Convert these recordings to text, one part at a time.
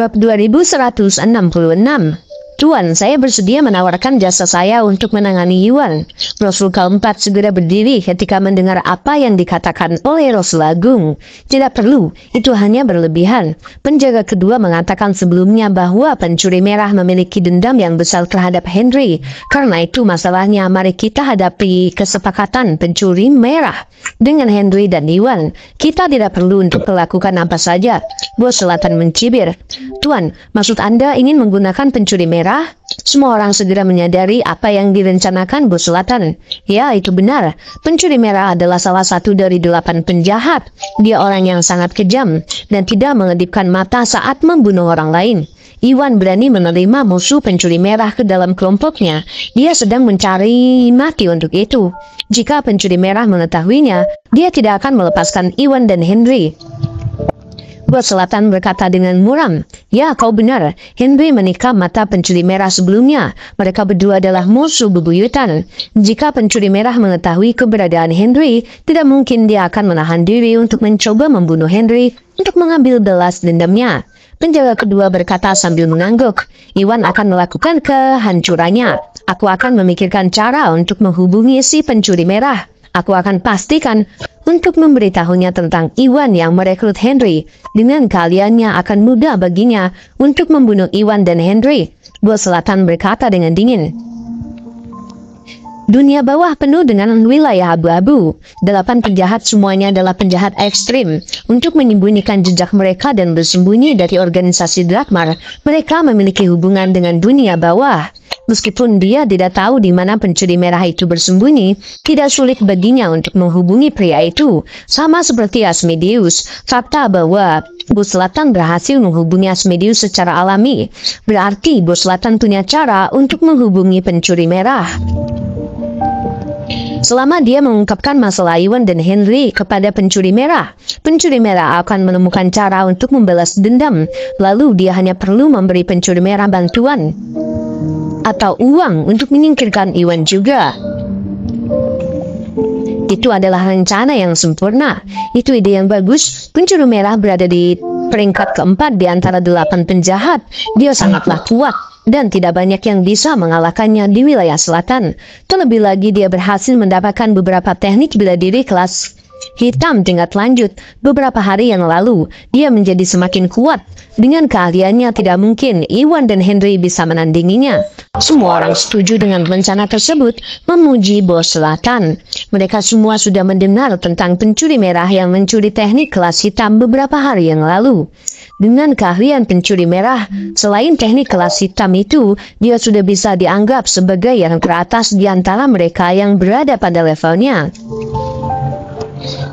Bab 2166 Tuan, saya bersedia menawarkan jasa saya untuk menangani Yuan. Rasul keempat segera berdiri ketika mendengar apa yang dikatakan oleh Rasul Agung. Tidak perlu, itu hanya berlebihan. Penjaga kedua mengatakan sebelumnya bahwa pencuri merah memiliki dendam yang besar terhadap Henry. Karena itu masalahnya mari kita hadapi kesepakatan pencuri merah. Dengan Henry dan Yuan, kita tidak perlu untuk melakukan apa saja. Bos Selatan mencibir. Tuan, maksud Anda ingin menggunakan pencuri merah marah, semua orang segera menyadari apa yang direncanakan bos selatan. Ya, itu benar. Pencuri merah adalah salah satu dari delapan penjahat. Dia orang yang sangat kejam dan tidak mengedipkan mata saat membunuh orang lain. Iwan berani menerima musuh pencuri merah ke dalam kelompoknya. Dia sedang mencari mati untuk itu. Jika pencuri merah mengetahuinya, dia tidak akan melepaskan Iwan dan Henry. Buat Selatan berkata dengan muram, Ya, kau benar. Henry menikah mata pencuri merah sebelumnya. Mereka berdua adalah musuh bebuyutan. Jika pencuri merah mengetahui keberadaan Henry, tidak mungkin dia akan menahan diri untuk mencoba membunuh Henry untuk mengambil belas dendamnya. Penjaga kedua berkata sambil mengangguk, Iwan akan melakukan kehancurannya. Aku akan memikirkan cara untuk menghubungi si pencuri merah. Aku akan pastikan untuk memberitahunya tentang Iwan yang merekrut Henry. Dengan kaliannya akan mudah baginya untuk membunuh Iwan dan Henry. Bos Selatan berkata dengan dingin. Dunia bawah penuh dengan wilayah abu-abu. Delapan penjahat semuanya adalah penjahat ekstrim. Untuk menyembunyikan jejak mereka dan bersembunyi dari organisasi Drakmar, mereka memiliki hubungan dengan dunia bawah. Meskipun dia tidak tahu di mana pencuri merah itu bersembunyi, tidak sulit baginya untuk menghubungi pria itu. Sama seperti Asmodeus, fakta bahwa Bos Selatan berhasil menghubungi Asmodeus secara alami. Berarti Bos Selatan punya cara untuk menghubungi pencuri merah. Selama dia mengungkapkan masalah Iwan dan Henry kepada pencuri merah, pencuri merah akan menemukan cara untuk membalas dendam. Lalu dia hanya perlu memberi pencuri merah bantuan atau uang untuk menyingkirkan Iwan juga. Itu adalah rencana yang sempurna. Itu ide yang bagus. Pencuru merah berada di peringkat keempat di antara delapan penjahat. Dia sangatlah kuat dan tidak banyak yang bisa mengalahkannya di wilayah selatan. Terlebih lagi dia berhasil mendapatkan beberapa teknik bela diri kelas hitam tingkat lanjut. Beberapa hari yang lalu, dia menjadi semakin kuat. Dengan keahliannya tidak mungkin Iwan dan Henry bisa menandinginya. Semua orang setuju dengan rencana tersebut, memuji bos selatan. Mereka semua sudah mendengar tentang pencuri merah yang mencuri teknik kelas hitam beberapa hari yang lalu. Dengan keahlian pencuri merah, selain teknik kelas hitam itu, dia sudah bisa dianggap sebagai yang teratas di antara mereka yang berada pada levelnya.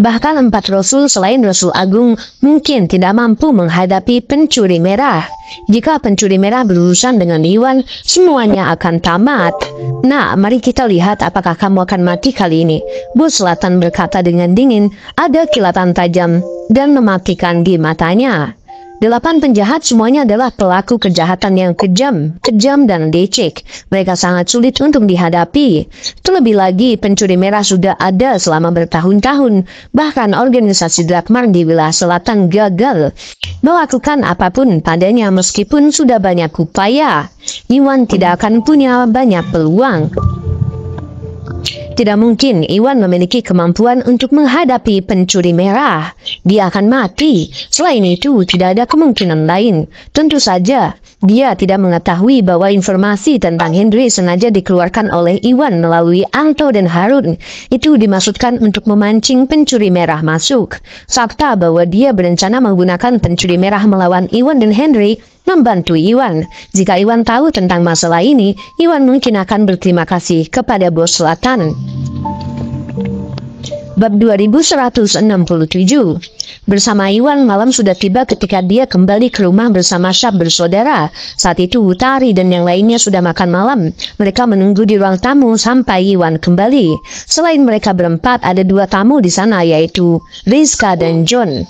Bahkan empat rasul selain Rasul Agung mungkin tidak mampu menghadapi pencuri merah. Jika pencuri merah berurusan dengan Iwan, semuanya akan tamat. Nah, mari kita lihat apakah kamu akan mati kali ini. Bu Selatan berkata dengan dingin, ada kilatan tajam, dan mematikan di matanya. Delapan penjahat semuanya adalah pelaku kejahatan yang kejam, kejam dan licik. Mereka sangat sulit untuk dihadapi. Terlebih lagi, pencuri merah sudah ada selama bertahun-tahun. Bahkan organisasi Drakmar di wilayah selatan gagal melakukan apapun padanya meskipun sudah banyak upaya. Iwan tidak akan punya banyak peluang. Tidak mungkin Iwan memiliki kemampuan untuk menghadapi pencuri merah. Dia akan mati. Selain itu, tidak ada kemungkinan lain. Tentu saja, dia tidak mengetahui bahwa informasi tentang Henry sengaja dikeluarkan oleh Iwan melalui Anto dan Harun. Itu dimaksudkan untuk memancing pencuri merah masuk. Fakta bahwa dia berencana menggunakan pencuri merah melawan Iwan dan Henry membantu Iwan. Jika Iwan tahu tentang masalah ini, Iwan mungkin akan berterima kasih kepada bos selatan. Bab 2167 Bersama Iwan malam sudah tiba ketika dia kembali ke rumah bersama Syab bersaudara. Saat itu Utari dan yang lainnya sudah makan malam. Mereka menunggu di ruang tamu sampai Iwan kembali. Selain mereka berempat ada dua tamu di sana yaitu Rizka dan John.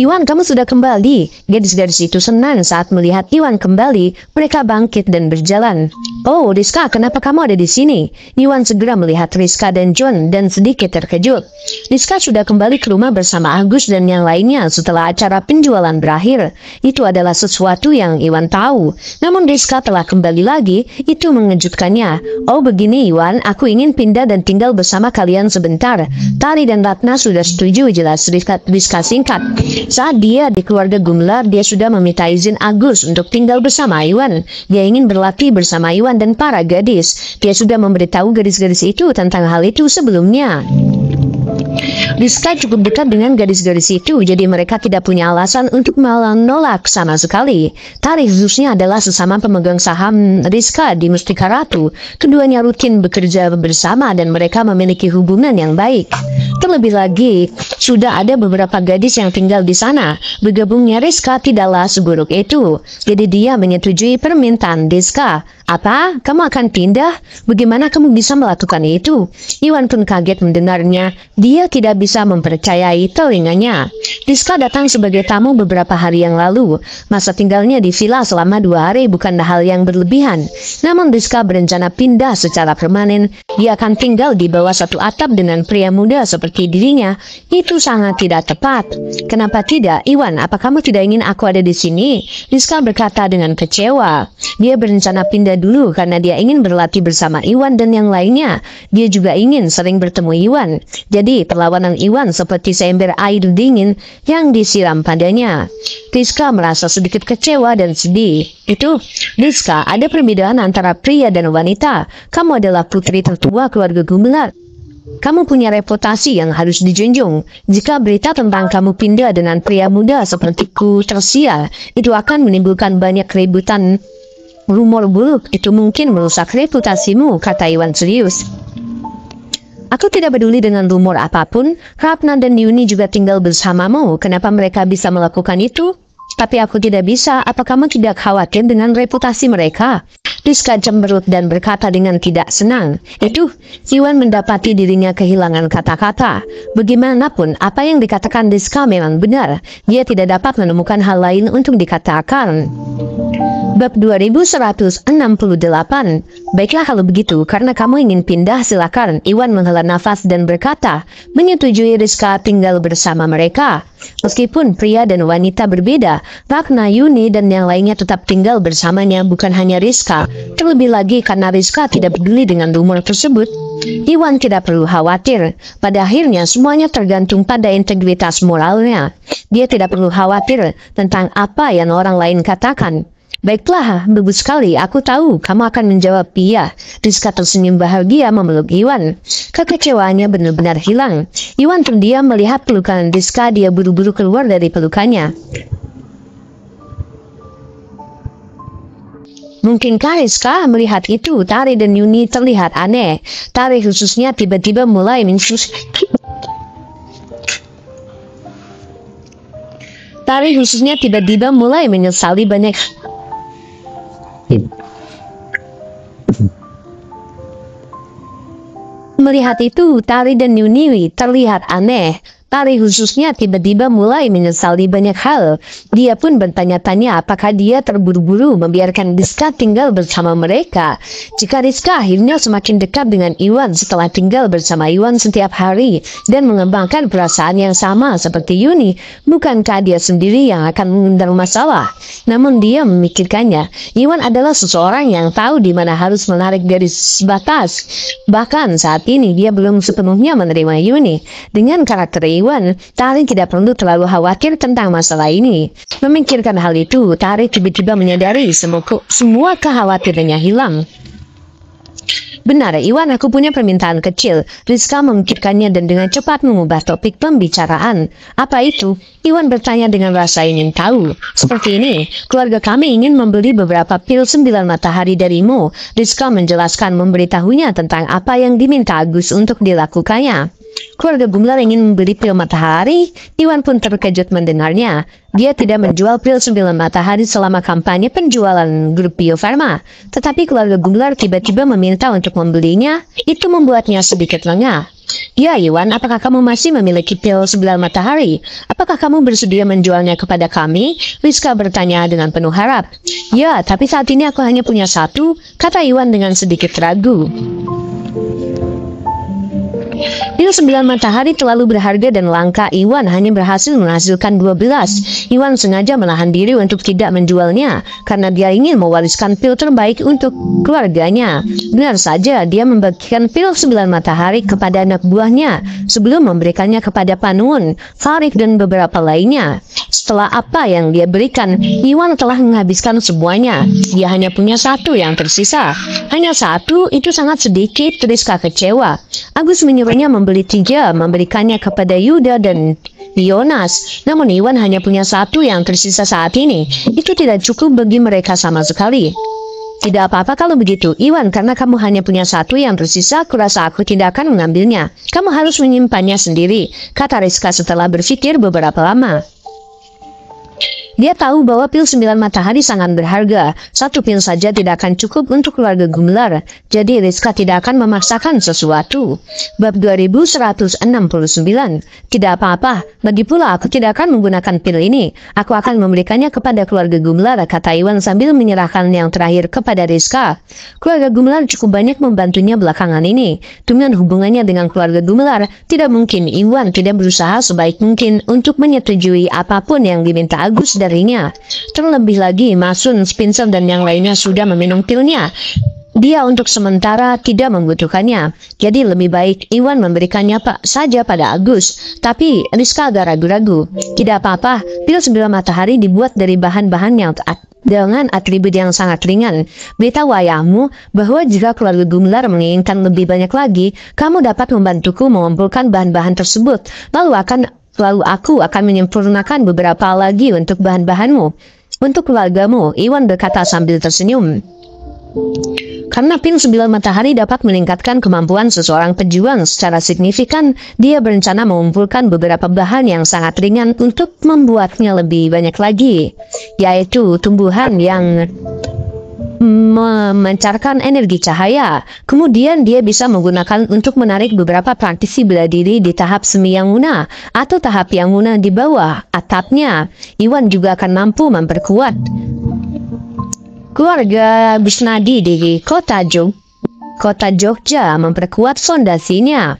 Iwan kamu sudah kembali, gadis-gadis itu senang saat melihat Iwan kembali, mereka bangkit dan berjalan. Oh, Rizka, kenapa kamu ada di sini? Niwan segera melihat Rizka dan John dan sedikit terkejut. Rizka sudah kembali ke rumah bersama Agus dan yang lainnya setelah acara penjualan berakhir. Itu adalah sesuatu yang Iwan tahu. Namun Rizka telah kembali lagi, itu mengejutkannya. Oh, begini Iwan, aku ingin pindah dan tinggal bersama kalian sebentar. Tari dan Ratna sudah setuju, jelas Rizka, Rizka singkat. Saat dia di keluarga Gumlar, dia sudah meminta izin Agus untuk tinggal bersama Iwan. Dia ingin berlatih bersama Iwan perempuan dan para gadis. Dia sudah memberitahu gadis-gadis itu tentang hal itu sebelumnya. Rizka cukup dekat dengan gadis-gadis itu, jadi mereka tidak punya alasan untuk malah nolak sama sekali. Tarif khususnya adalah sesama pemegang saham Rizka di Mustika Ratu. Keduanya rutin bekerja bersama dan mereka memiliki hubungan yang baik. Terlebih lagi, sudah ada beberapa gadis yang tinggal di sana. Bergabungnya Rizka tidaklah seburuk itu. Jadi dia menyetujui permintaan Rizka. Apa? Kamu akan pindah? Bagaimana kamu bisa melakukan itu? Iwan pun kaget mendengarnya. Dia tidak bisa mempercayai telinganya. Diska datang sebagai tamu beberapa hari yang lalu. Masa tinggalnya di villa selama dua hari bukan hal yang berlebihan. Namun Diska berencana pindah secara permanen. Dia akan tinggal di bawah satu atap dengan pria muda seperti dirinya. Itu sangat tidak tepat. Kenapa tidak, Iwan? Apa kamu tidak ingin aku ada di sini? Diska berkata dengan kecewa. Dia berencana pindah dulu karena dia ingin berlatih bersama Iwan dan yang lainnya. Dia juga ingin sering bertemu Iwan. Jadi, perlawanan Iwan seperti seember air dingin yang disiram padanya. Rizka merasa sedikit kecewa dan sedih. Itu, Rizka, ada perbedaan antara pria dan wanita. Kamu adalah putri tertua keluarga Gumelar. Kamu punya reputasi yang harus dijunjung. Jika berita tentang kamu pindah dengan pria muda sepertiku tersiar, itu akan menimbulkan banyak keributan. Rumor buruk itu mungkin merusak reputasimu, kata Iwan serius. Aku tidak peduli dengan rumor apapun, Ratna dan Yuni juga tinggal bersamamu, kenapa mereka bisa melakukan itu? Tapi aku tidak bisa, apa kamu tidak khawatir dengan reputasi mereka? Rizka cemberut dan berkata dengan tidak senang. Aduh, Siwan mendapati dirinya kehilangan kata-kata. Bagaimanapun, apa yang dikatakan Rizka memang benar. Dia tidak dapat menemukan hal lain untuk dikatakan. Bab 2168 Baiklah kalau begitu, karena kamu ingin pindah silakan Iwan menghela nafas dan berkata Menyetujui Rizka tinggal bersama mereka Meskipun pria dan wanita berbeda Ragna, Yuni, dan yang lainnya tetap tinggal bersamanya bukan hanya Rizka Terlebih lagi karena Rizka tidak peduli dengan rumor tersebut Iwan tidak perlu khawatir Pada akhirnya semuanya tergantung pada integritas moralnya Dia tidak perlu khawatir tentang apa yang orang lain katakan Baiklah, bagus sekali. Aku tahu kamu akan menjawab iya. Rizka tersenyum bahagia memeluk Iwan. Kekecewaannya benar-benar hilang. Iwan terdiam melihat pelukan Rizka. Dia buru-buru keluar dari pelukannya. Mungkinkah Rizka melihat itu? Tari dan Yuni terlihat aneh. Tari khususnya tiba-tiba mulai mensus... Tari khususnya tiba-tiba mulai menyesali banyak melihat itu, Tari dan Yuniwi terlihat aneh. Tari khususnya tiba-tiba mulai menyesali banyak hal. Dia pun bertanya-tanya apakah dia terburu-buru membiarkan Rizka tinggal bersama mereka. Jika Rizka akhirnya semakin dekat dengan Iwan setelah tinggal bersama Iwan setiap hari dan mengembangkan perasaan yang sama seperti Yuni, bukankah dia sendiri yang akan mengundang masalah? Namun dia memikirkannya, Iwan adalah seseorang yang tahu di mana harus menarik garis batas. Bahkan saat ini dia belum sepenuhnya menerima Yuni. Dengan karakter Iwan, Taiwan, Tarik tidak perlu terlalu khawatir tentang masalah ini. Memikirkan hal itu, Tarik tiba-tiba menyadari semua, semua kekhawatirannya hilang. Benar, Iwan, aku punya permintaan kecil. Rizka memikirkannya dan dengan cepat mengubah topik pembicaraan. Apa itu? Iwan bertanya dengan rasa ingin tahu. Seperti ini, keluarga kami ingin membeli beberapa pil sembilan matahari darimu. Rizka menjelaskan memberitahunya tentang apa yang diminta Agus untuk dilakukannya. Keluarga Gumlar ingin membeli pil matahari, Iwan pun terkejut mendengarnya. Dia tidak menjual pil sembilan matahari selama kampanye penjualan grup Bio Farma. Tetapi keluarga Gumlar tiba-tiba meminta untuk membelinya, itu membuatnya sedikit lengah. Ya Iwan, apakah kamu masih memiliki pil sembilan matahari? Apakah kamu bersedia menjualnya kepada kami? Rizka bertanya dengan penuh harap. Ya, tapi saat ini aku hanya punya satu, kata Iwan dengan sedikit ragu. Pil 9 matahari terlalu berharga dan langka Iwan hanya berhasil menghasilkan 12. Iwan sengaja menahan diri untuk tidak menjualnya karena dia ingin mewariskan pil terbaik untuk keluarganya. Benar saja, dia membagikan pil 9 matahari kepada anak buahnya sebelum memberikannya kepada Panun, Farid dan beberapa lainnya. Setelah apa yang dia berikan, Iwan telah menghabiskan semuanya. Dia hanya punya satu yang tersisa. Hanya satu, itu sangat sedikit, Rizka kecewa. Agus menyuruh keduanya membeli tiga, memberikannya kepada Yuda dan Yonas. Namun Iwan hanya punya satu yang tersisa saat ini. Itu tidak cukup bagi mereka sama sekali. Tidak apa-apa kalau begitu, Iwan, karena kamu hanya punya satu yang tersisa, kurasa aku tidak akan mengambilnya. Kamu harus menyimpannya sendiri, kata Rizka setelah berpikir beberapa lama. Dia tahu bahwa pil sembilan matahari sangat berharga. Satu pil saja tidak akan cukup untuk keluarga Gumelar. Jadi Rizka tidak akan memaksakan sesuatu. Bab 2169. Tidak apa-apa. Bagi pula aku tidak akan menggunakan pil ini. Aku akan memberikannya kepada keluarga Gumelar, kata Iwan sambil menyerahkan yang terakhir kepada Rizka. Keluarga Gumelar cukup banyak membantunya belakangan ini. Dengan hubungannya dengan keluarga Gumelar, tidak mungkin Iwan tidak berusaha sebaik mungkin untuk menyetujui apapun yang diminta Agus darinya. Terlebih lagi, Masun, Spinson, dan yang lainnya sudah meminum pilnya. Dia untuk sementara tidak membutuhkannya, jadi lebih baik Iwan memberikannya pak saja pada Agus. Tapi Rizka agak ragu-ragu. Tidak apa-apa, pil sebelah matahari dibuat dari bahan-bahan yang dengan atribut yang sangat ringan. Beta wayahmu bahwa jika keluarga Gumlar menginginkan lebih banyak lagi, kamu dapat membantuku mengumpulkan bahan-bahan tersebut, lalu akan Lalu aku akan menyempurnakan beberapa lagi untuk bahan-bahanmu. Untuk keluargamu, Iwan berkata sambil tersenyum. Karena pin sembilan matahari dapat meningkatkan kemampuan seseorang pejuang secara signifikan, dia berencana mengumpulkan beberapa bahan yang sangat ringan untuk membuatnya lebih banyak lagi, yaitu tumbuhan yang memancarkan energi cahaya. Kemudian dia bisa menggunakan untuk menarik beberapa praktisi bela diri di tahap semi yang atau tahap yang di bawah atapnya. Iwan juga akan mampu memperkuat keluarga Busnadi di kota Jog Kota Jogja memperkuat fondasinya.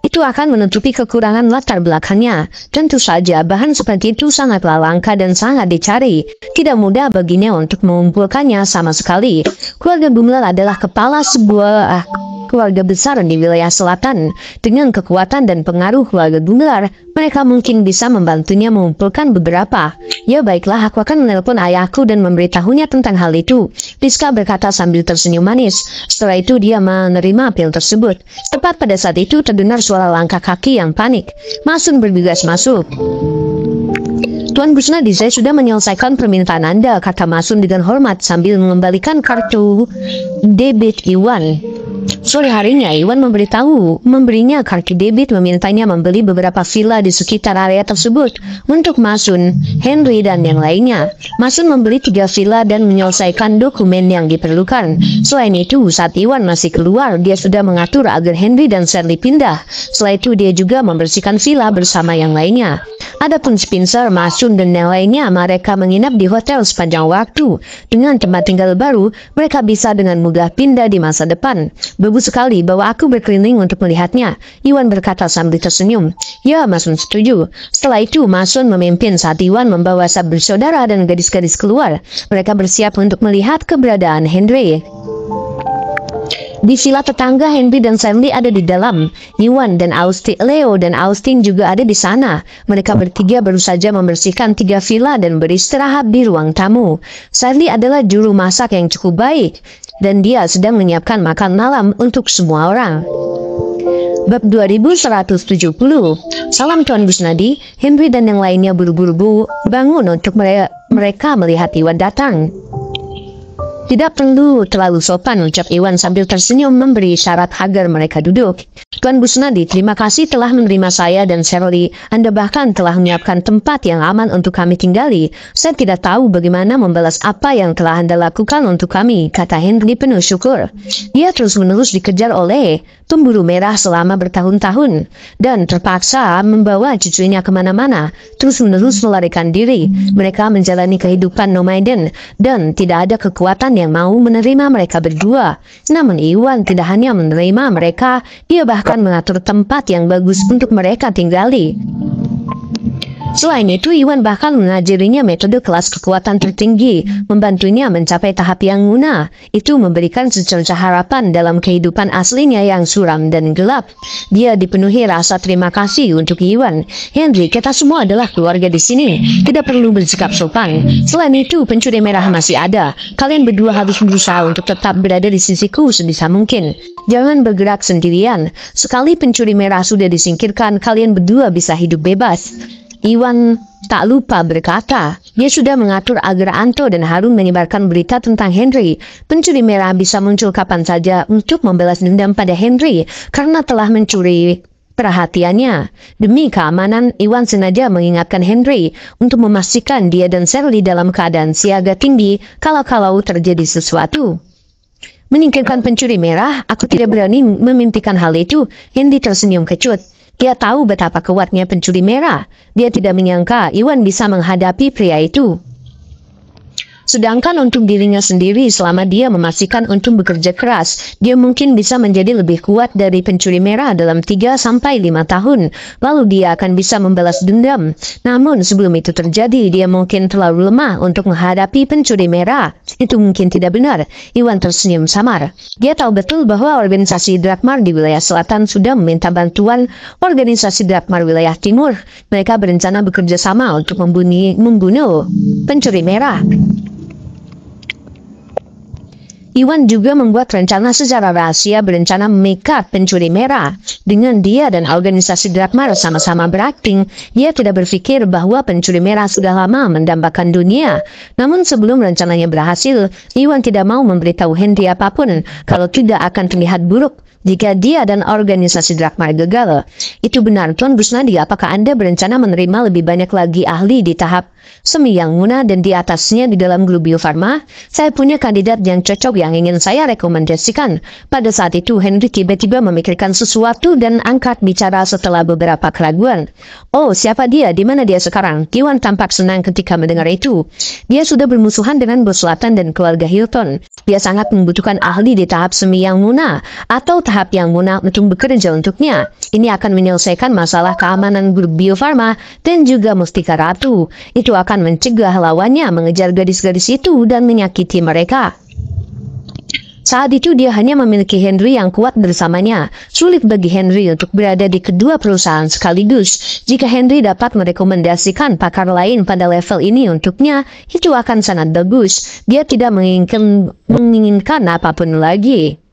Itu akan menutupi kekurangan latar belakangnya. Tentu saja bahan seperti itu sangatlah langka dan sangat dicari. Tidak mudah baginya untuk mengumpulkannya sama sekali. Keluarga Bumler adalah kepala sebuah keluarga besar di wilayah selatan. Dengan kekuatan dan pengaruh keluarga Dungar, mereka mungkin bisa membantunya mengumpulkan beberapa. Ya baiklah, aku akan menelpon ayahku dan memberitahunya tentang hal itu. Rizka berkata sambil tersenyum manis. Setelah itu dia menerima pil tersebut. Tepat pada saat itu terdengar suara langkah kaki yang panik. Masun bergegas masuk. Tuan Busnadi, saya sudah menyelesaikan permintaan Anda, kata Masun dengan hormat sambil mengembalikan kartu debit Iwan. Sore harinya, Iwan memberitahu memberinya kartu debit memintanya membeli beberapa villa di sekitar area tersebut untuk Masun, Henry, dan yang lainnya. Masun membeli tiga villa dan menyelesaikan dokumen yang diperlukan. Selain itu, saat Iwan masih keluar, dia sudah mengatur agar Henry dan Shirley pindah. Selain itu, dia juga membersihkan villa bersama yang lainnya. Adapun Spencer, Masun, dan yang lainnya, mereka menginap di hotel sepanjang waktu. Dengan tempat tinggal baru, mereka bisa dengan mudah pindah di masa depan. Bagus sekali bahwa aku berkeliling untuk melihatnya. Iwan berkata sambil tersenyum. Ya, Masun setuju. Setelah itu, Masun memimpin saat Iwan membawa sabri saudara dan gadis-gadis keluar. Mereka bersiap untuk melihat keberadaan Henry. Di sila tetangga Henry dan Sandy ada di dalam. Iwan dan Austin, Leo dan Austin juga ada di sana. Mereka bertiga baru saja membersihkan tiga villa dan beristirahat di ruang tamu. Sandy adalah juru masak yang cukup baik dan dia sedang menyiapkan makan malam untuk semua orang. Bab 2170 Salam Tuan Gusnadi, Henry dan yang lainnya buru-buru bangun untuk mere mereka melihat Iwan datang. Tidak perlu terlalu sopan ucap Iwan sambil tersenyum memberi syarat agar mereka duduk. Tuan Busnadi, terima kasih telah menerima saya dan Shirley. Anda bahkan telah menyiapkan tempat yang aman untuk kami tinggali. Saya tidak tahu bagaimana membalas apa yang telah Anda lakukan untuk kami, kata Henry penuh syukur. Ia terus-menerus dikejar oleh tumburu merah selama bertahun-tahun dan terpaksa membawa cucunya kemana-mana, terus-menerus melarikan diri. Mereka menjalani kehidupan nomaden dan tidak ada kekuatan yang mau menerima mereka berdua. Namun Iwan tidak hanya menerima mereka, dia bahkan mengatur tempat yang bagus untuk mereka tinggali. Selain itu, Iwan bahkan mengajarinya metode kelas kekuatan tertinggi, membantunya mencapai tahap yang nguna. Itu memberikan secerca harapan dalam kehidupan aslinya yang suram dan gelap. Dia dipenuhi rasa terima kasih untuk Iwan. Henry, kita semua adalah keluarga di sini. Tidak perlu bersikap sopan. Selain itu, pencuri merah masih ada. Kalian berdua harus berusaha untuk tetap berada di sisiku sebisa mungkin. Jangan bergerak sendirian. Sekali pencuri merah sudah disingkirkan, kalian berdua bisa hidup bebas. Iwan tak lupa berkata, dia sudah mengatur agar Anto dan Harun menyebarkan berita tentang Henry. Pencuri merah bisa muncul kapan saja untuk membalas dendam pada Henry karena telah mencuri perhatiannya. Demi keamanan, Iwan sengaja mengingatkan Henry untuk memastikan dia dan Shirley dalam keadaan siaga tinggi kalau-kalau terjadi sesuatu. Meningkatkan pencuri merah, aku tidak berani memimpikan hal itu. Henry tersenyum kecut. Dia tahu betapa kuatnya pencuri merah. Dia tidak menyangka Iwan bisa menghadapi pria itu. Sedangkan untuk dirinya sendiri, selama dia memastikan untuk bekerja keras, dia mungkin bisa menjadi lebih kuat dari pencuri merah dalam 3-5 tahun. Lalu dia akan bisa membalas dendam. Namun sebelum itu terjadi, dia mungkin terlalu lemah untuk menghadapi pencuri merah. Itu mungkin tidak benar. Iwan tersenyum samar. Dia tahu betul bahwa organisasi Drakmar di wilayah selatan sudah meminta bantuan organisasi Drakmar wilayah timur. Mereka berencana bekerja sama untuk membunuh, membunuh pencuri merah. Iwan juga membuat rencana secara rahasia berencana memikat pencuri merah. Dengan dia dan organisasi Drakmar sama-sama berakting, ia tidak berpikir bahwa pencuri merah sudah lama mendambakan dunia. Namun sebelum rencananya berhasil, Iwan tidak mau memberitahu Henry apapun kalau tidak akan terlihat buruk. Jika dia dan organisasi Drakmar gagal, itu benar Tuan Gusnadi. apakah Anda berencana menerima lebih banyak lagi ahli di tahap semi yang guna dan di atasnya di dalam Globio Pharma? Saya punya kandidat yang cocok yang ingin saya rekomendasikan. Pada saat itu Henry tiba-tiba memikirkan sesuatu dan angkat bicara setelah beberapa keraguan. Oh, siapa dia? Di mana dia sekarang? Kiwan tampak senang ketika mendengar itu. Dia sudah bermusuhan dengan Bos Selatan dan keluarga Hilton. Dia sangat membutuhkan ahli di tahap semi yang guna atau tahap tahap yang Muna untuk bekerja untuknya. Ini akan menyelesaikan masalah keamanan grup Bio Farma dan juga Mustika Ratu. Itu akan mencegah lawannya mengejar gadis-gadis itu dan menyakiti mereka. Saat itu dia hanya memiliki Henry yang kuat bersamanya. Sulit bagi Henry untuk berada di kedua perusahaan sekaligus. Jika Henry dapat merekomendasikan pakar lain pada level ini untuknya, itu akan sangat bagus. Dia tidak menginginkan, menginginkan apapun lagi.